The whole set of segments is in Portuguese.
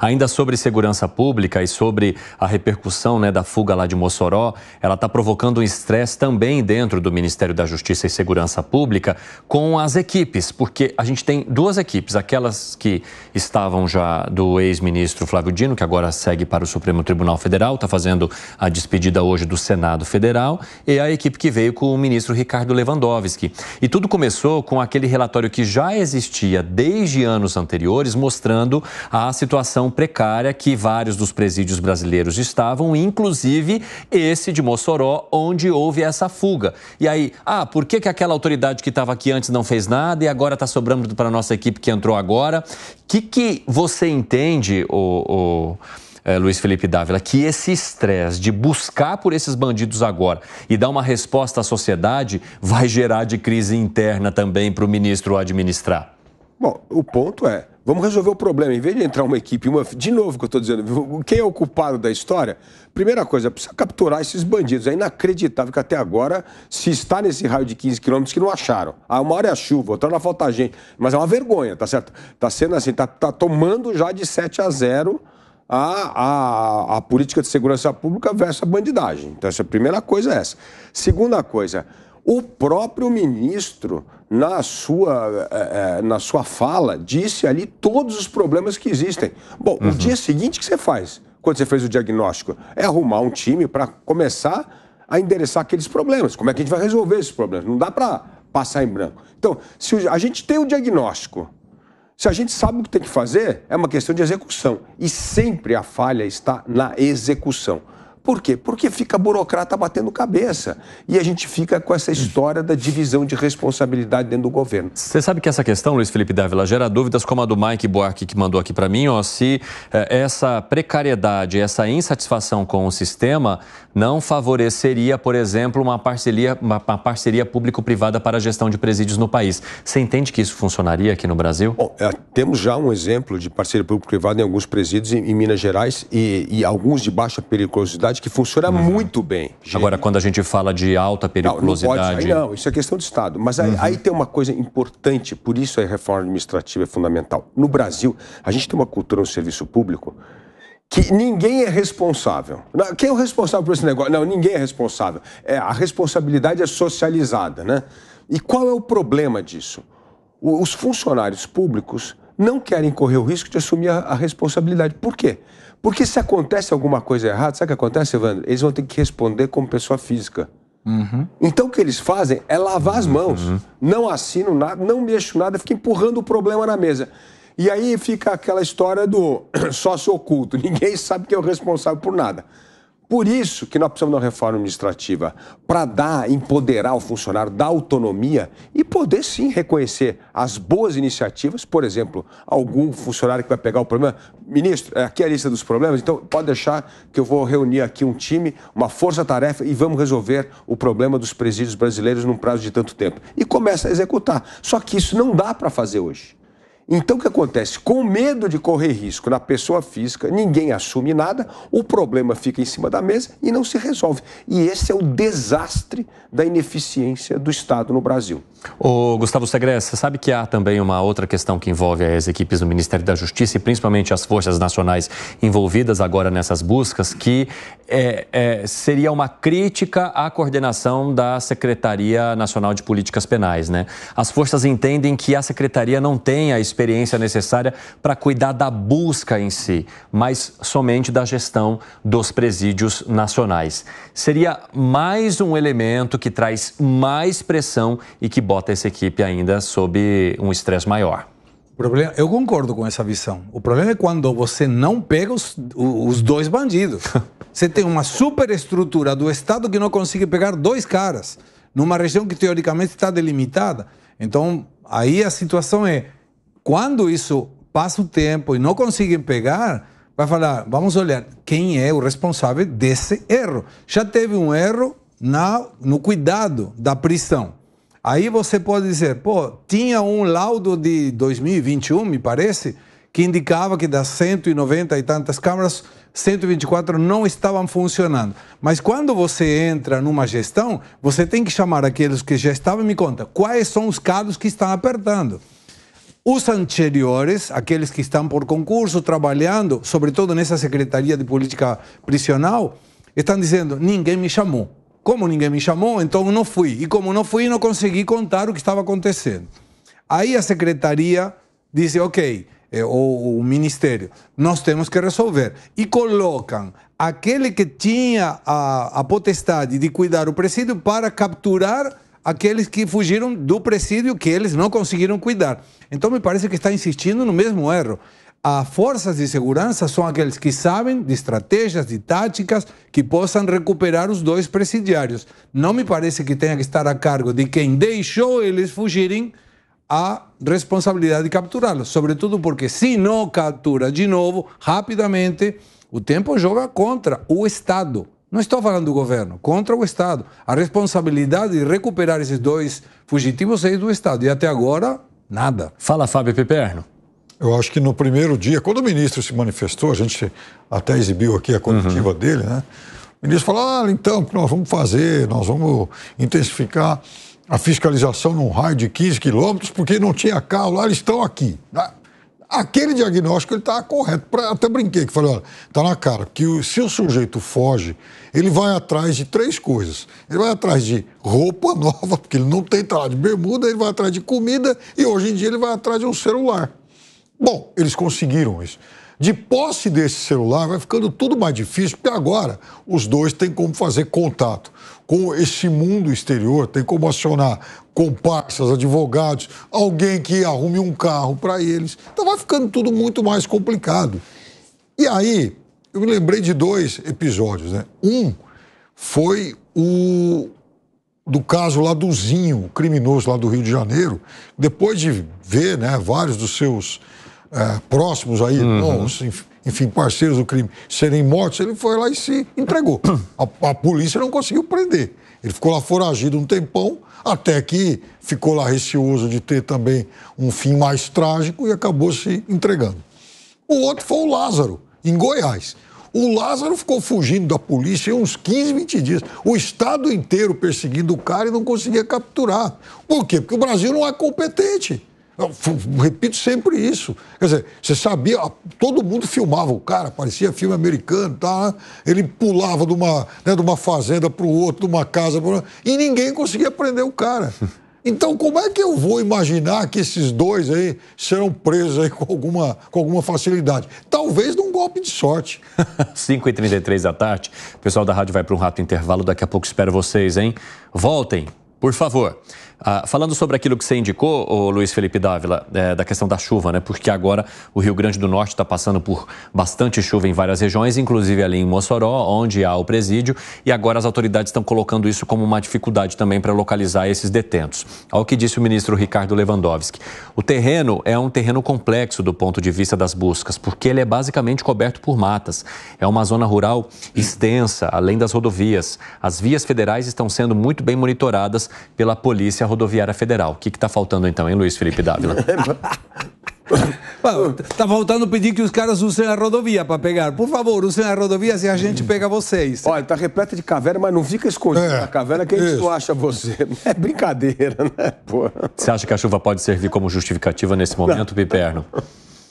Ainda sobre segurança pública e sobre a repercussão né, da fuga lá de Mossoró, ela está provocando um estresse também dentro do Ministério da Justiça e Segurança Pública com as equipes, porque a gente tem duas equipes, aquelas que estavam já do ex-ministro Flávio Dino, que agora segue para o Supremo Tribunal Federal, está fazendo a despedida hoje do Senado Federal, e a equipe que veio com o ministro Ricardo Lewandowski. E tudo começou com aquele relatório que já existia desde anos anteriores, mostrando a situação situação precária que vários dos presídios brasileiros estavam, inclusive esse de Mossoró, onde houve essa fuga. E aí, ah, por que, que aquela autoridade que estava aqui antes não fez nada e agora está sobrando para a nossa equipe que entrou agora? O que, que você entende, o... o... É, Luiz Felipe Dávila, que esse estresse de buscar por esses bandidos agora e dar uma resposta à sociedade vai gerar de crise interna também para o ministro administrar? Bom, o ponto é, Vamos resolver o problema. Em vez de entrar uma equipe, uma... de novo que eu estou dizendo, quem é o culpado da história? Primeira coisa, precisa capturar esses bandidos. É inacreditável que até agora se está nesse raio de 15 quilômetros que não acharam. Ah, uma hora é chuva, outra hora é falta gente. Mas é uma vergonha, tá certo? Tá sendo assim, tá, tá tomando já de 7 a 0 a, a, a política de segurança pública versus a bandidagem. Então, essa é a primeira coisa é essa. Segunda coisa, o próprio ministro na sua, é, é, na sua fala, disse ali todos os problemas que existem. Bom, uhum. o dia seguinte que você faz, quando você fez o diagnóstico? É arrumar um time para começar a endereçar aqueles problemas. Como é que a gente vai resolver esses problemas? Não dá para passar em branco. Então, se a gente tem o diagnóstico, se a gente sabe o que tem que fazer, é uma questão de execução. E sempre a falha está na execução. Por quê? Porque fica burocrata batendo cabeça. E a gente fica com essa história da divisão de responsabilidade dentro do governo. Você sabe que essa questão, Luiz Felipe Dávila, gera dúvidas como a do Mike Buarque que mandou aqui para mim, ó, se eh, essa precariedade, essa insatisfação com o sistema não favoreceria, por exemplo, uma parceria, uma, uma parceria público-privada para a gestão de presídios no país. Você entende que isso funcionaria aqui no Brasil? Bom, é, temos já um exemplo de parceria público-privada em alguns presídios em, em Minas Gerais e, e alguns de baixa periculosidade que funciona uhum. muito bem. Agora, quando a gente fala de alta periculosidade. Não, não, não isso é questão de Estado. Mas aí, uhum. aí, tem uma coisa importante, por isso a reforma administrativa é fundamental. No Brasil, a gente tem uma cultura no serviço público que ninguém é responsável. Quem é o responsável por esse negócio? Não, ninguém é responsável. É, a responsabilidade é socializada, né? E qual é o problema disso? os funcionários públicos não querem correr o risco de assumir a, a responsabilidade. Por quê? Porque se acontece alguma coisa errada, sabe o que acontece, Evandro? Eles vão ter que responder como pessoa física. Uhum. Então o que eles fazem é lavar as uhum. mãos. Uhum. Não assino nada, não mexo nada, fica empurrando o problema na mesa. E aí fica aquela história do sócio oculto. Ninguém sabe quem é o responsável por nada. Por isso que nós precisamos de uma reforma administrativa, para dar, empoderar o funcionário, dar autonomia e poder sim reconhecer as boas iniciativas, por exemplo, algum funcionário que vai pegar o problema. Ministro, é, aqui é a lista dos problemas, então pode deixar que eu vou reunir aqui um time, uma força-tarefa e vamos resolver o problema dos presídios brasileiros num prazo de tanto tempo. E começa a executar. Só que isso não dá para fazer hoje. Então o que acontece? Com medo de correr risco na pessoa física, ninguém assume nada, o problema fica em cima da mesa e não se resolve. E esse é o desastre da ineficiência do Estado no Brasil. O Gustavo Segres, você sabe que há também uma outra questão que envolve as equipes do Ministério da Justiça e principalmente as forças nacionais envolvidas agora nessas buscas, que é, é, seria uma crítica à coordenação da Secretaria Nacional de Políticas Penais, né? As forças entendem que a Secretaria não tem a experiência necessária para cuidar da busca em si, mas somente da gestão dos presídios nacionais. Seria mais um elemento que traz mais pressão e que bota essa equipe ainda sob um estresse maior. Problema, eu concordo com essa visão. O problema é quando você não pega os, os dois bandidos. Você tem uma superestrutura do Estado que não consegue pegar dois caras numa região que teoricamente está delimitada. Então, aí a situação é quando isso passa o tempo e não conseguem pegar, vai falar, vamos olhar quem é o responsável desse erro. Já teve um erro na, no cuidado da prisão. Aí você pode dizer, pô, tinha um laudo de 2021, me parece, que indicava que das 190 e tantas câmaras, 124 não estavam funcionando. Mas quando você entra numa gestão, você tem que chamar aqueles que já estavam, me conta, quais são os casos que estão apertando. Os anteriores, aqueles que estão por concurso, trabalhando, sobretudo nessa Secretaria de Política Prisional, estão dizendo: ninguém me chamou. Como ninguém me chamou, então não fui. E como não fui, não consegui contar o que estava acontecendo. Aí a secretaria disse: ok, eh, ou o ministério, nós temos que resolver. E colocam aquele que tinha a, a potestade de cuidar o presídio para capturar aqueles que fugiram do presídio que eles não conseguiram cuidar. Então, me parece que está insistindo no mesmo erro. As forças de segurança são aqueles que sabem de estratégias, de táticas que possam recuperar os dois presidiários. Não me parece que tenha que estar a cargo de quem deixou eles fugirem a responsabilidade de capturá-los, sobretudo porque se não captura de novo, rapidamente, o tempo joga contra o Estado. Não estou falando do governo, contra o Estado. A responsabilidade de recuperar esses dois fugitivos é do Estado. E até agora, nada. Fala, Fábio Piperno. Eu acho que no primeiro dia, quando o ministro se manifestou, a gente até exibiu aqui a coletiva uhum. dele, né? O ministro falou: ah, então, o que nós vamos fazer? Nós vamos intensificar a fiscalização num raio de 15 quilômetros, porque não tinha carro lá, eles estão aqui. Ah, aquele diagnóstico ele está correto. Pra, até brinquei, que falei, olha, está na cara, que o, se o sujeito foge, ele vai atrás de três coisas. Ele vai atrás de roupa nova, porque ele não tem trabalho de bermuda, ele vai atrás de comida e hoje em dia ele vai atrás de um celular. Bom, eles conseguiram isso. De posse desse celular, vai ficando tudo mais difícil, porque agora os dois têm como fazer contato com esse mundo exterior, tem como acionar comparsas, advogados, alguém que arrume um carro para eles. Então vai ficando tudo muito mais complicado. E aí, eu me lembrei de dois episódios, né? Um foi o do caso lá do Zinho, criminoso lá do Rio de Janeiro, depois de ver né, vários dos seus é, próximos aí, uhum. enfim, parceiros do crime, serem mortos, ele foi lá e se entregou. A, a polícia não conseguiu prender. Ele ficou lá foragido um tempão, até que ficou lá receoso de ter também um fim mais trágico e acabou se entregando. O outro foi o Lázaro, em Goiás. O Lázaro ficou fugindo da polícia uns 15, 20 dias. O Estado inteiro perseguindo o cara e não conseguia capturar. Por quê? Porque o Brasil não é competente. Eu repito sempre isso. Quer dizer, você sabia, todo mundo filmava o cara, parecia filme americano, tá? Ele pulava de uma, né, de uma fazenda para o outro, de uma casa para e ninguém conseguia prender o cara. Então, como é que eu vou imaginar que esses dois aí serão presos aí com alguma, com alguma facilidade? Talvez num golpe de sorte. 5h33 da tarde. O pessoal da rádio vai para um rato intervalo. Daqui a pouco espero vocês, hein? Voltem, por favor. Ah, falando sobre aquilo que você indicou, o Luiz Felipe Dávila, é, da questão da chuva, né? Porque agora o Rio Grande do Norte está passando por bastante chuva em várias regiões, inclusive ali em Mossoró, onde há o presídio, e agora as autoridades estão colocando isso como uma dificuldade também para localizar esses detentos. Ao que disse o ministro Ricardo Lewandowski, o terreno é um terreno complexo do ponto de vista das buscas, porque ele é basicamente coberto por matas. É uma zona rural extensa, além das rodovias. As vias federais estão sendo muito bem monitoradas pela polícia Rodoviária Federal. O que está faltando então, hein, Luiz Felipe Dávila? tá faltando pedir que os caras usem a rodovia para pegar. Por favor, usem a rodovia se a gente pega vocês. Olha, está repleta de caverna, mas não fica escondido é, na caverna que a gente acha você. É brincadeira, né? Pô. Você acha que a chuva pode servir como justificativa nesse momento, não. Piperno?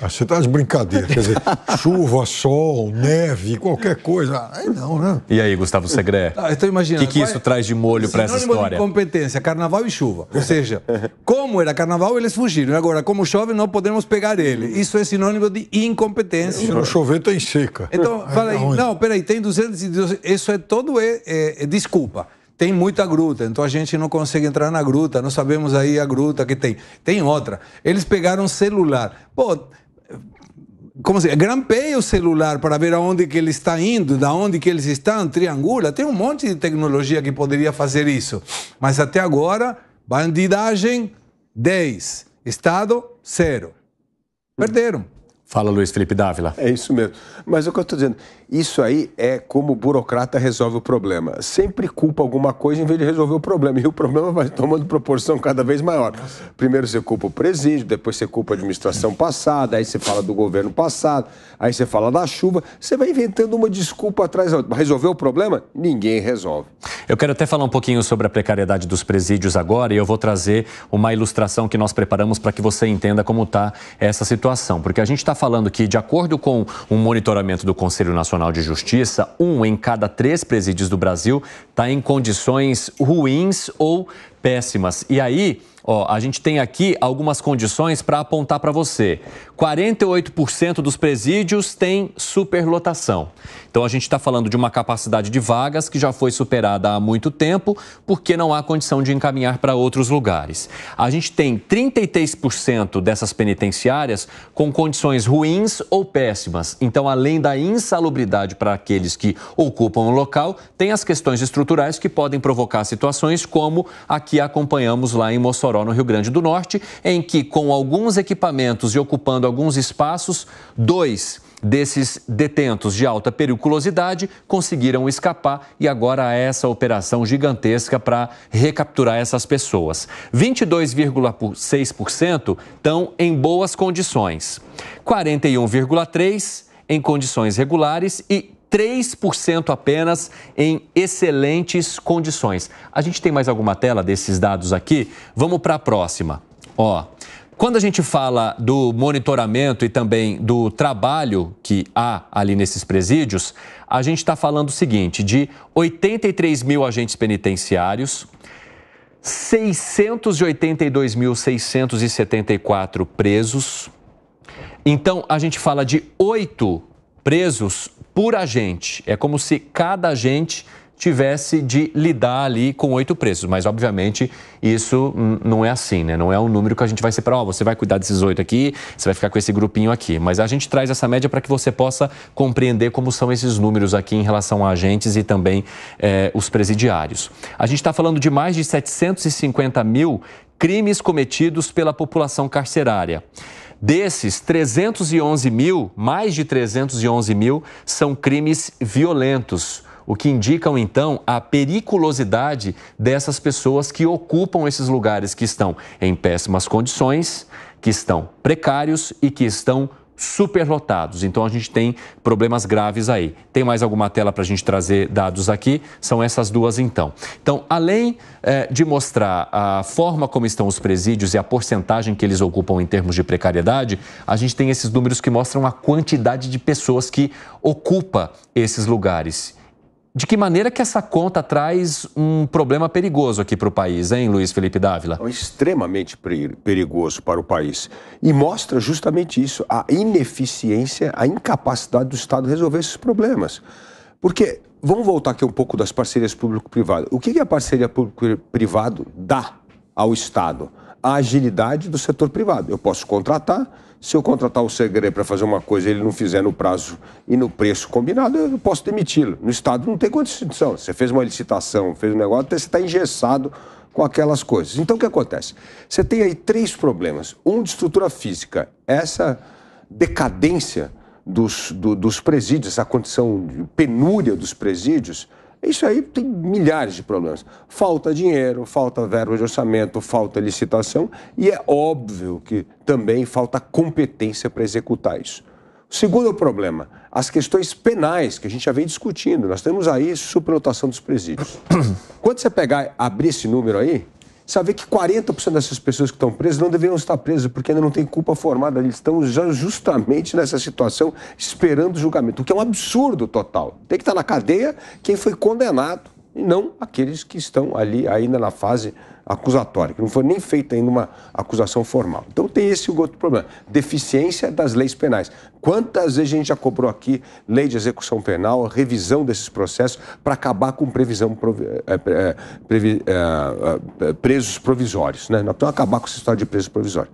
Ah, você está de brincadeira, quer dizer, chuva, sol, neve, qualquer coisa. Aí não, né? E aí, Gustavo Segre? Ah, estou imaginando. O que, que isso é? traz de molho para essa história? De competência, carnaval e chuva. Ou seja, como era carnaval, eles fugiram. Agora, como chove, não podemos pegar ele. Isso é sinônimo de incompetência. Se não chover, tem seca. Então, aí fala aí, não, peraí, tem 212. Isso é todo. É, é, é desculpa tem muita gruta, então a gente não consegue entrar na gruta, não sabemos aí a gruta que tem. Tem outra. Eles pegaram celular. Pô, como se, grampeia o celular para ver aonde que ele está indo, da onde que eles estão, triangula. Tem um monte de tecnologia que poderia fazer isso. Mas até agora, bandidagem 10, Estado 0. Perderam. Fala Luiz Felipe Dávila. É isso mesmo. Mas é o que eu estou dizendo, isso aí é como o burocrata resolve o problema. Sempre culpa alguma coisa em vez de resolver o problema. E o problema vai tomando proporção cada vez maior. Primeiro você culpa o presídio, depois você culpa a administração passada, aí você fala do governo passado, aí você fala da chuva. Você vai inventando uma desculpa atrás da outra. Resolver o problema? Ninguém resolve. Eu quero até falar um pouquinho sobre a precariedade dos presídios agora e eu vou trazer uma ilustração que nós preparamos para que você entenda como está essa situação. Porque a gente está falando que, de acordo com um monitoramento do Conselho Nacional de Justiça, um em cada três presídios do Brasil está em condições ruins ou péssimas. E aí Ó, a gente tem aqui algumas condições para apontar para você. 48% dos presídios têm superlotação. Então a gente está falando de uma capacidade de vagas que já foi superada há muito tempo, porque não há condição de encaminhar para outros lugares. A gente tem 33% dessas penitenciárias com condições ruins ou péssimas. Então, além da insalubridade para aqueles que ocupam o local, tem as questões estruturais que podem provocar situações como a que acompanhamos lá em Mossoró Mossoró, no Rio Grande do Norte, em que, com alguns equipamentos e ocupando alguns espaços, dois desses detentos de alta periculosidade conseguiram escapar e agora há essa operação gigantesca para recapturar essas pessoas. 22,6% estão em boas condições, 41,3% em condições regulares e 3% apenas em excelentes condições. A gente tem mais alguma tela desses dados aqui? Vamos para a próxima. Ó, quando a gente fala do monitoramento e também do trabalho que há ali nesses presídios, a gente está falando o seguinte: de 83 mil agentes penitenciários, 682.674 presos. Então, a gente fala de 8 presos por agente. É como se cada agente tivesse de lidar ali com oito preços, mas obviamente isso não é assim, né? Não é um número que a gente vai separar, ó, você vai cuidar desses oito aqui, você vai ficar com esse grupinho aqui. Mas a gente traz essa média para que você possa compreender como são esses números aqui em relação a agentes e também eh, os presidiários. A gente está falando de mais de 750 mil crimes cometidos pela população carcerária. Desses, 311 mil, mais de 311 mil, são crimes violentos, o que indicam então a periculosidade dessas pessoas que ocupam esses lugares que estão em péssimas condições, que estão precários e que estão superlotados. Então a gente tem problemas graves aí. Tem mais alguma tela para a gente trazer dados aqui? São essas duas então. Então, além eh, de mostrar a forma como estão os presídios e a porcentagem que eles ocupam em termos de precariedade, a gente tem esses números que mostram a quantidade de pessoas que ocupa esses lugares. De que maneira que essa conta traz um problema perigoso aqui para o país, hein, Luiz Felipe Dávila? É extremamente perigoso para o país. E mostra justamente isso, a ineficiência, a incapacidade do Estado resolver esses problemas. Porque, vamos voltar aqui um pouco das parcerias público-privado. O que, que a parceria público-privado dá ao Estado? a agilidade do setor privado. Eu posso contratar, se eu contratar o segredo para fazer uma coisa e ele não fizer no prazo e no preço combinado, eu posso demiti-lo. No Estado não tem condição. Você fez uma licitação, fez um negócio, você está engessado com aquelas coisas. Então, o que acontece? Você tem aí três problemas. Um de estrutura física, essa decadência dos, do, dos presídios, a condição de penúria dos presídios, isso aí tem milhares de problemas. Falta dinheiro, falta verba de orçamento, falta licitação e é óbvio que também falta competência para executar isso. Segundo problema, as questões penais que a gente já vem discutindo. Nós temos aí superlotação dos presídios. Quando você pegar, abrir esse número aí, saber que 40% dessas pessoas que estão presas não deveriam estar presas, porque ainda não tem culpa formada. Eles estão justamente nessa situação esperando o julgamento, o que é um absurdo total. Tem que estar na cadeia quem foi condenado e não aqueles que estão ali ainda na fase acusatória, que não foi nem feita ainda uma acusação formal. Então tem esse outro problema, deficiência das leis penais. Quantas vezes a gente já cobrou aqui lei de execução penal, revisão desses processos para acabar com previsão provi é, previ é, presos provisórios, né? Então acabar com essa história de presos provisórios.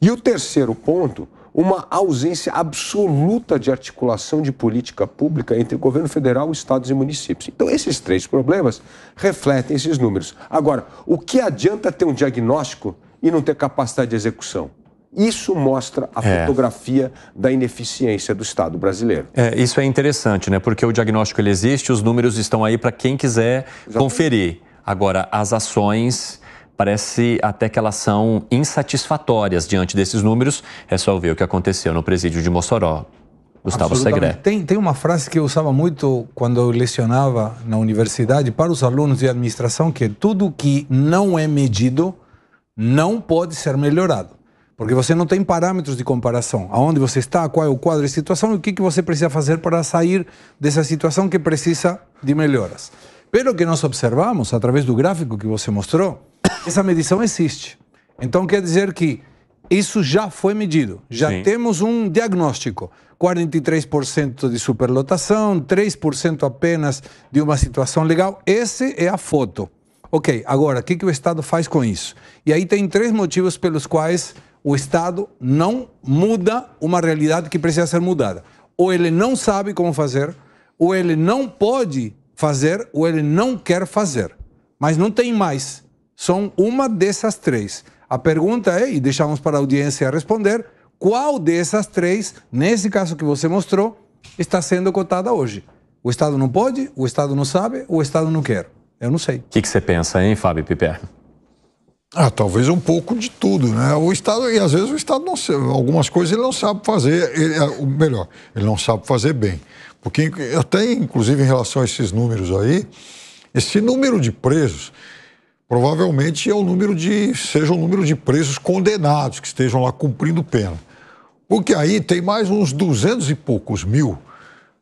E o terceiro ponto uma ausência absoluta de articulação de política pública entre o governo federal, estados e municípios. Então, esses três problemas refletem esses números. Agora, o que adianta ter um diagnóstico e não ter capacidade de execução? Isso mostra a é. fotografia da ineficiência do Estado brasileiro. É, isso é interessante, né? Porque o diagnóstico ele existe, os números estão aí para quem quiser Exatamente. conferir. Agora, as ações parece até que elas são insatisfatórias diante desses números. É só ver o que aconteceu no presídio de Mossoró. Gustavo Segré. Tem, tem uma frase que eu usava muito quando eu lecionava na universidade para os alunos de administração, que é tudo que não é medido não pode ser melhorado. Porque você não tem parâmetros de comparação. Aonde você está, qual é o quadro de situação e o que, que você precisa fazer para sair dessa situação que precisa de melhoras. Pelo que nós observamos, através do gráfico que você mostrou, essa medição existe. Então quer dizer que isso já foi medido, já Sim. temos um diagnóstico. 43% de superlotação, 3% apenas de uma situação legal. Essa é a foto. Ok, agora, o que, que o Estado faz com isso? E aí tem três motivos pelos quais o Estado não muda uma realidade que precisa ser mudada. Ou ele não sabe como fazer, ou ele não pode fazer, ou ele não quer fazer. Mas não tem mais são uma dessas três. A pergunta é, e deixamos para a audiência responder, qual dessas três, nesse caso que você mostrou, está sendo cotada hoje? O Estado não pode, o Estado não sabe, o Estado não quer. Eu não sei. O que, que, você pensa, hein, Fábio Piper? Ah, talvez um pouco de tudo, né? O Estado, e às vezes o Estado não sabe, algumas coisas ele não sabe fazer, ele, é, melhor, ele não sabe fazer bem. Porque até, inclusive, em relação a esses números aí, esse número de presos, provavelmente é o número de seja o número de presos condenados que estejam lá cumprindo pena. Porque aí tem mais uns duzentos e poucos mil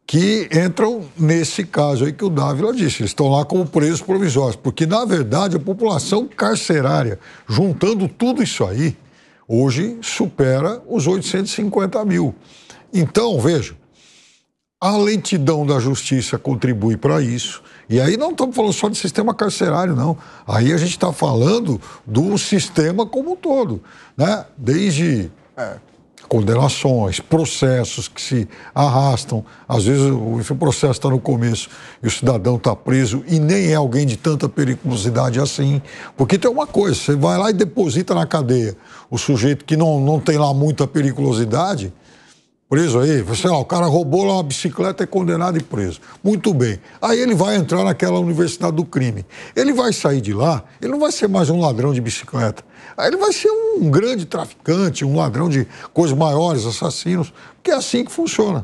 que entram nesse caso aí que o Dávila disse. Eles estão lá como presos provisórios. Porque, na verdade, a população carcerária, juntando tudo isso aí, hoje supera os 850 mil. Então, veja, a lentidão da justiça contribui para isso. E aí não estamos falando só de sistema carcerário, não. Aí a gente está falando do sistema como um todo, né? Desde é, condenações, processos que se arrastam. Às vezes o, o processo está no começo e o cidadão está preso e nem é alguém de tanta periculosidade assim. Porque tem uma coisa, você vai lá e deposita na cadeia o sujeito que não, não tem lá muita periculosidade preso aí, você lá, o cara roubou lá uma bicicleta, é condenado e preso. Muito bem. Aí ele vai entrar naquela universidade do crime. Ele vai sair de lá, ele não vai ser mais um ladrão de bicicleta. Aí ele vai ser um grande traficante, um ladrão de coisas maiores, assassinos, porque é assim que funciona.